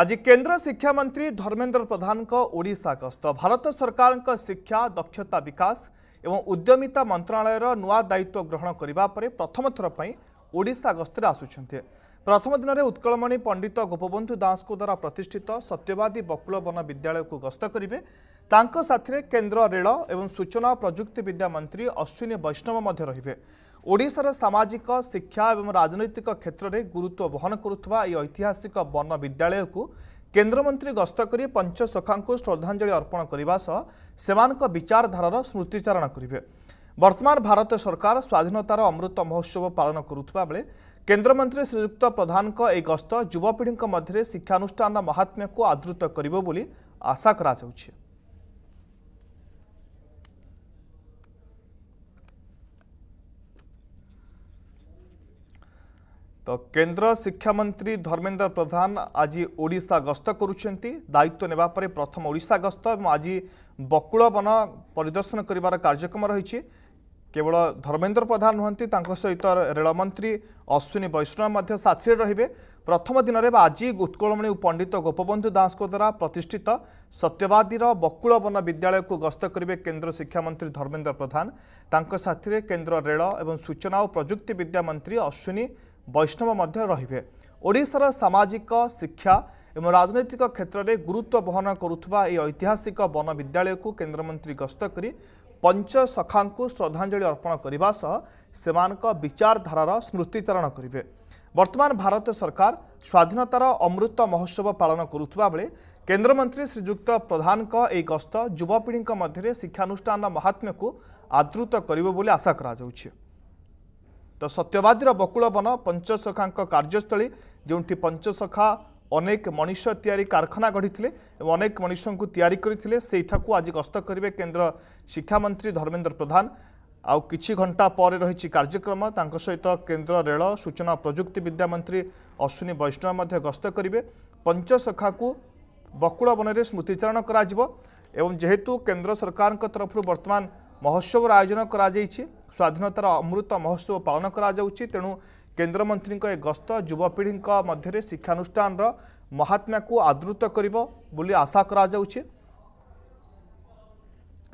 ଆଜି କେନ୍ଦ୍ର ଶିକ୍ଷାମନ୍ତ୍ରୀ ଧର୍ମେନ୍ଦ୍ର ପ୍ରଧାନଙ୍କ ଓଡ଼ିଶା ଗସ୍ତ ଭାରତ ସରକାରଙ୍କ ଶିକ୍ଷା ଦକ୍ଷତା ବିକାଶ ଏବଂ ଉଦ୍ୟମିତା ମନ୍ତ୍ରଣାଳୟର ନୂଆ ଦାୟିତ୍ୱ ଗ୍ରହଣ କରିବା ପରେ ପ୍ରଥମ ଥର ପାଇଁ ଓଡ଼ିଶା ଗସ୍ତରେ ଆସୁଛନ୍ତି ପ୍ରଥମ ଦିନରେ ଉତ୍କଳମଣି ପଣ୍ଡିତ ଗୋପବନ୍ଧୁ ଦାସଙ୍କ ଦ୍ୱାରା ପ୍ରତିଷ୍ଠିତ ସତ୍ୟବାଦୀ ବକୁଳ ବନ ବିଦ୍ୟାଳୟକୁ ଗସ୍ତ କରିବେ ତାଙ୍କ ସାଥିରେ କେନ୍ଦ୍ର ରେଳ ଏବଂ ସୂଚନା ପ୍ରଯୁକ୍ତି ବିଦ୍ୟା ମନ୍ତ୍ରୀ ଅଶ୍ୱିନୀ ବୈଷ୍ଣବ ମଧ୍ୟ ରହିବେ ଓଡ଼ିଶାର ସାମାଜିକ ଶିକ୍ଷା ଏବଂ ରାଜନୈତିକ କ୍ଷେତ୍ରରେ ଗୁରୁତ୍ୱ ବହନ କରୁଥିବା ଏହି ଐତିହାସିକ ବନ ବିଦ୍ୟାଳୟକୁ କେନ୍ଦ୍ରମନ୍ତ୍ରୀ ଗସ୍ତ କରି ପଞ୍ଚସଖାଙ୍କୁ ଶ୍ରଦ୍ଧାଞ୍ଜଳି ଅର୍ପଣ କରିବା ସହ ସେମାନଙ୍କ ବିଚାରଧାରାର ସ୍ମୃତିଚାରଣ କରିବେ ବର୍ତ୍ତମାନ ଭାରତ ସରକାର ସ୍ୱାଧୀନତାର ଅମୃତ ମହୋତ୍ସବ ପାଳନ କରୁଥିବା ବେଳେ କେନ୍ଦ୍ରମନ୍ତ୍ରୀ ଶ୍ରୀଯୁକ୍ତ ପ୍ରଧାନଙ୍କ ଏହି ଗସ୍ତ ଯୁବପିଢ଼ିଙ୍କ ମଧ୍ୟରେ ଶିକ୍ଷାନୁଷ୍ଠାନର ମହାତ୍ମ୍ୟକୁ ଆଦୃତ କରିବ ବୋଲି ଆଶା କରାଯାଉଛି তো কেন্দ্র শিক্ষামন্ত্রী ধর্মেন্দ্র প্রধান আজি ওড়িশা গস্ত করছেন দায়িত্ব নেওয়া পরে প্রথম ওড়িশা গস্ত এবং আজি বকুলবন পরিদর্শন করবার কার্যক্রম রয়েছে কেবল ধর্মেন্দ্র প্রধান নুহতি তাঁর সহিত রেলমন্ত্রী অশ্বিনী বৈষ্ণব মধ্যে সাথে রহবে প্রথম দিনের বা আজি উৎকলমণি পণ্ডিত গোপবন্ধু দাসঙ্ দ্বারা প্রতিষ্ঠিত সত্যবাদীর বকুলবন বিদ্যালয়ক গস্ত করবে কেন্দ্র শিক্ষামন্ত্রী ধর্মেন্দ্র প্রধান তাঁর সাথে কেন্দ্র রেল এবং সূচনা ও প্রযুক্তিবিদ্যা মন্ত্রী অশ্বিনী ବୈଷ୍ଣବ ମଧ୍ୟ ରହିବେ ଓଡ଼ିଶାର ସାମାଜିକ ଶିକ୍ଷା ଏବଂ ରାଜନୈତିକ କ୍ଷେତ୍ରରେ ଗୁରୁତ୍ୱ ବହନ କରୁଥିବା ଏହି ଐତିହାସିକ ବନ ବିଦ୍ୟାଳୟକୁ କେନ୍ଦ୍ରମନ୍ତ୍ରୀ ଗସ୍ତ କରି ପଞ୍ଚସଖାଙ୍କୁ ଶ୍ରଦ୍ଧାଞ୍ଜଳି ଅର୍ପଣ କରିବା ସହ ସେମାନଙ୍କ ବିଚାରଧାରାର ସ୍ମୃତିଚାରଣ କରିବେ ବର୍ତ୍ତମାନ ଭାରତ ସରକାର ସ୍ୱାଧୀନତାର ଅମୃତ ମହୋତ୍ସବ ପାଳନ କରୁଥିବା ବେଳେ କେନ୍ଦ୍ରମନ୍ତ୍ରୀ ଶ୍ରୀଯୁକ୍ତ ପ୍ରଧାନଙ୍କ ଏହି ଗସ୍ତ ଯୁବପିଢ଼ିଙ୍କ ମଧ୍ୟରେ ଶିକ୍ଷାନୁଷ୍ଠାନର ମହାତ୍ମ୍ୟକୁ ଆଦୃତ କରିବ ବୋଲି ଆଶା କରାଯାଉଛି ତ ସତ୍ୟବାଦୀର ବକୁଳବନ ପଞ୍ଚସଖାଙ୍କ କାର୍ଯ୍ୟସ୍ଥଳୀ ଯେଉଁଠି ପଞ୍ଚସଖା ଅନେକ ମଣିଷ ତିଆରି କାରଖାନା ଗଢ଼ିଥିଲେ ଏବଂ ଅନେକ ମଣିଷଙ୍କୁ ତିଆରି କରିଥିଲେ ସେଇଠାକୁ ଆଜି ଗସ୍ତ କରିବେ କେନ୍ଦ୍ର ଶିକ୍ଷାମନ୍ତ୍ରୀ ଧର୍ମେନ୍ଦ୍ର ପ୍ରଧାନ ଆଉ କିଛି ଘଣ୍ଟା ପରେ ରହିଛି କାର୍ଯ୍ୟକ୍ରମ ତାଙ୍କ ସହିତ କେନ୍ଦ୍ର ରେଳ ସୂଚନା ପ୍ରଯୁକ୍ତି ବିଦ୍ୟା ମନ୍ତ୍ରୀ ଅଶ୍ୱିନୀ ବୈଷ୍ଣବ ମଧ୍ୟ ଗସ୍ତ କରିବେ ପଞ୍ଚସଖାକୁ ବକୁଳବନରେ ସ୍ମୃତିଚାରଣ କରାଯିବ ଏବଂ ଯେହେତୁ କେନ୍ଦ୍ର ସରକାରଙ୍କ ତରଫରୁ ବର୍ତ୍ତମାନ ମହୋତ୍ସବର ଆୟୋଜନ କରାଯାଇଛି ସ୍ୱାଧୀନତାର ଅମୃତ ମହୋତ୍ସବ ପାଳନ କରାଯାଉଛି ତେଣୁ କେନ୍ଦ୍ରମନ୍ତ୍ରୀଙ୍କ ଏ ଗସ୍ତ ଯୁବପିଢ଼ିଙ୍କ ମଧ୍ୟରେ ଶିକ୍ଷାନୁଷ୍ଠାନର ମହାତ୍ମାକୁ ଆଦୃତ କରିବ ବୋଲି ଆଶା କରାଯାଉଛି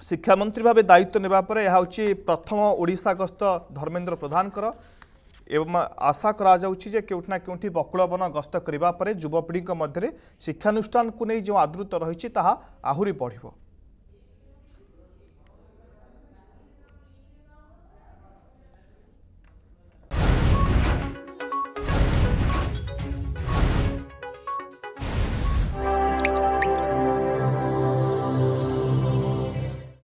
ଶିକ୍ଷାମନ୍ତ୍ରୀ ଭାବେ ଦାୟିତ୍ୱ ନେବା ପରେ ଏହା ହେଉଛି ପ୍ରଥମ ଓଡ଼ିଶା ଗସ୍ତ ଧର୍ମେନ୍ଦ୍ର ପ୍ରଧାନଙ୍କର ଏବଂ ଆଶା କରାଯାଉଛି ଯେ କେଉଁଠି ନା କେଉଁଠି ବକୁଳବନ ଗସ୍ତ କରିବା ପରେ ଯୁବପିଢ଼ିଙ୍କ ମଧ୍ୟରେ ଶିକ୍ଷାନୁଷ୍ଠାନକୁ ନେଇ ଯେଉଁ ଆଦୃତ ରହିଛି ତାହା ଆହୁରି ବଢ଼ିବ